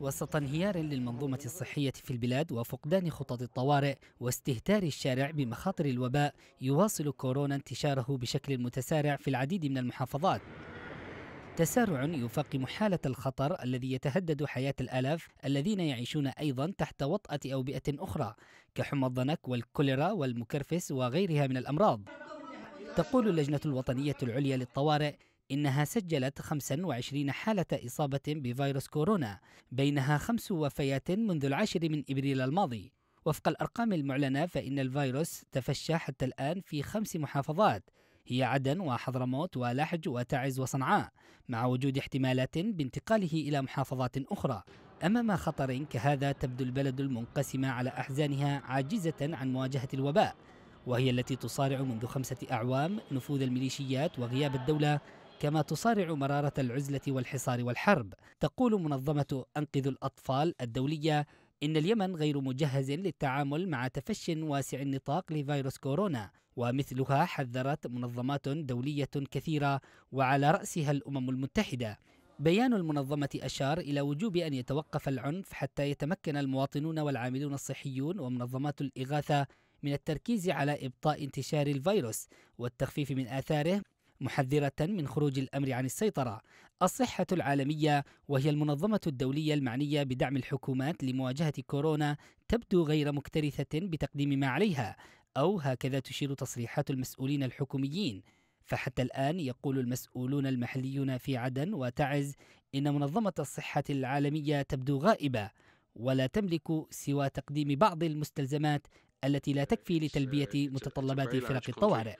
وسط انهيار للمنظومة الصحية في البلاد وفقدان خطط الطوارئ واستهتار الشارع بمخاطر الوباء يواصل كورونا انتشاره بشكل متسارع في العديد من المحافظات تسارع يفاقم حالة الخطر الذي يتهدد حياة الآلاف الذين يعيشون أيضا تحت وطأة أوبئة أخرى كحمى الضنك والكوليرا والمكرفس وغيرها من الأمراض تقول اللجنة الوطنية العليا للطوارئ إنها سجلت 25 حالة إصابة بفيروس كورونا بينها خمس وفيات منذ العاشر من إبريل الماضي وفق الأرقام المعلنة فإن الفيروس تفشى حتى الآن في خمس محافظات هي عدن وحضرموت ولحج وتعز وصنعاء مع وجود احتمالات بانتقاله إلى محافظات أخرى أمام خطر كهذا تبدو البلد المنقسمة على أحزانها عاجزة عن مواجهة الوباء وهي التي تصارع منذ خمسة أعوام نفوذ الميليشيات وغياب الدولة كما تصارع مرارة العزلة والحصار والحرب تقول منظمة أنقذ الأطفال الدولية إن اليمن غير مجهز للتعامل مع تفش واسع النطاق لفيروس كورونا ومثلها حذرت منظمات دولية كثيرة وعلى رأسها الأمم المتحدة بيان المنظمة أشار إلى وجوب أن يتوقف العنف حتى يتمكن المواطنون والعاملون الصحيون ومنظمات الإغاثة من التركيز على إبطاء انتشار الفيروس والتخفيف من آثاره محذرة من خروج الأمر عن السيطرة الصحة العالمية وهي المنظمة الدولية المعنية بدعم الحكومات لمواجهة كورونا تبدو غير مكترثة بتقديم ما عليها أو هكذا تشير تصريحات المسؤولين الحكوميين فحتى الآن يقول المسؤولون المحليون في عدن وتعز إن منظمة الصحة العالمية تبدو غائبة ولا تملك سوى تقديم بعض المستلزمات التي لا تكفي لتلبيه uh, متطلبات فرق الطوارئ